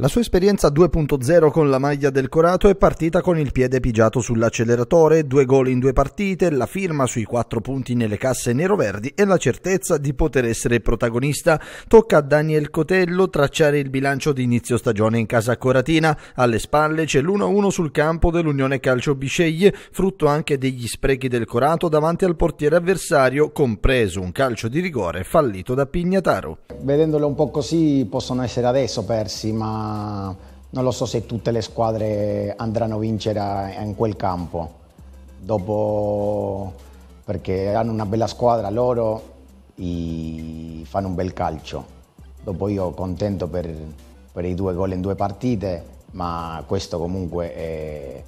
La sua esperienza 2.0 con la maglia del Corato è partita con il piede pigiato sull'acceleratore, due gol in due partite, la firma sui quattro punti nelle casse nero-verdi e la certezza di poter essere protagonista. Tocca a Daniel Cotello tracciare il bilancio di inizio stagione in casa coratina. Alle spalle c'è l'1-1 sul campo dell'Unione Calcio Bisceglie, frutto anche degli sprechi del Corato davanti al portiere avversario, compreso un calcio di rigore fallito da Pignataro. Vedendole un po' così possono essere adesso persi, ma non lo so se tutte le squadre andranno a vincere in quel campo. Dopo, perché hanno una bella squadra loro e fanno un bel calcio. Dopo io contento per, per i due gol in due partite, ma questo comunque è,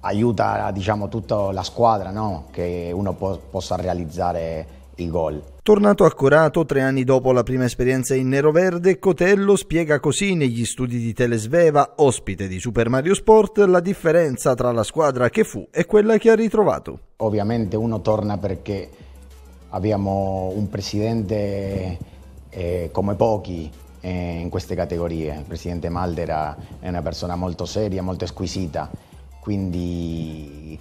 aiuta diciamo, tutta la squadra no? che uno po possa realizzare il gol. Tornato a Corato tre anni dopo la prima esperienza in Nero Verde, Cotello spiega così negli studi di Telesveva, ospite di Super Mario Sport, la differenza tra la squadra che fu e quella che ha ritrovato. Ovviamente uno torna perché abbiamo un presidente eh, come pochi eh, in queste categorie. Il presidente Maldera è una persona molto seria, molto squisita, quindi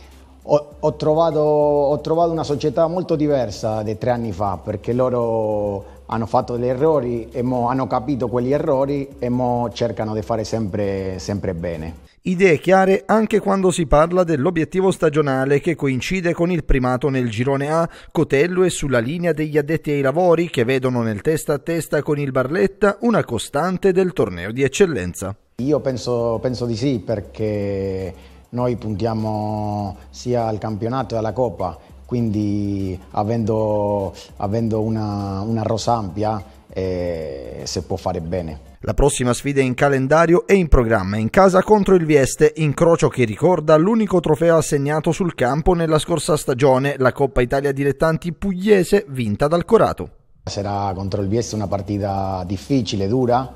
ho, ho, trovato, ho, trovato, una società molto diversa di tre anni fa perché loro hanno fatto degli errori e hanno capito quegli errori e mo cercano di fare sempre, sempre bene. Idee chiare anche quando si parla dell'obiettivo stagionale che coincide con il primato nel girone A. Cotello è sulla linea degli addetti ai lavori che vedono nel testa a testa con il Barletta una costante del torneo di eccellenza. Io penso, penso di sì perché noi puntiamo sia al campionato e alla Coppa, quindi avendo, avendo una, una rosa ampia eh, si può fare bene. La prossima sfida in calendario e in programma in casa contro il Vieste, incrocio che ricorda l'unico trofeo assegnato sul campo nella scorsa stagione, la Coppa Italia Dilettanti Pugliese vinta dal Corato. Sarà contro il Vieste una partita difficile, dura,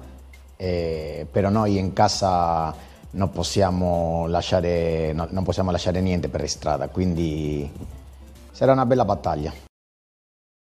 eh, però noi in casa non possiamo lasciare, non possiamo lasciare niente per strada, quindi sarà una bella battaglia.